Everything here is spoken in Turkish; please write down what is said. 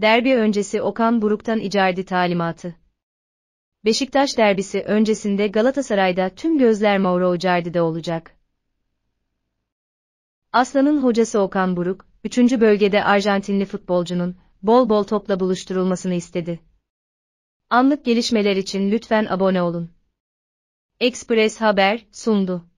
Derbi öncesi Okan Buruk'tan icardi talimatı. Beşiktaş derbisi öncesinde Galatasaray'da tüm gözler Mauro Icardi'de olacak. Aslan'ın hocası Okan Buruk, 3. bölgede Arjantinli futbolcunun bol bol topla buluşturulmasını istedi. Anlık gelişmeler için lütfen abone olun. Express Haber sundu.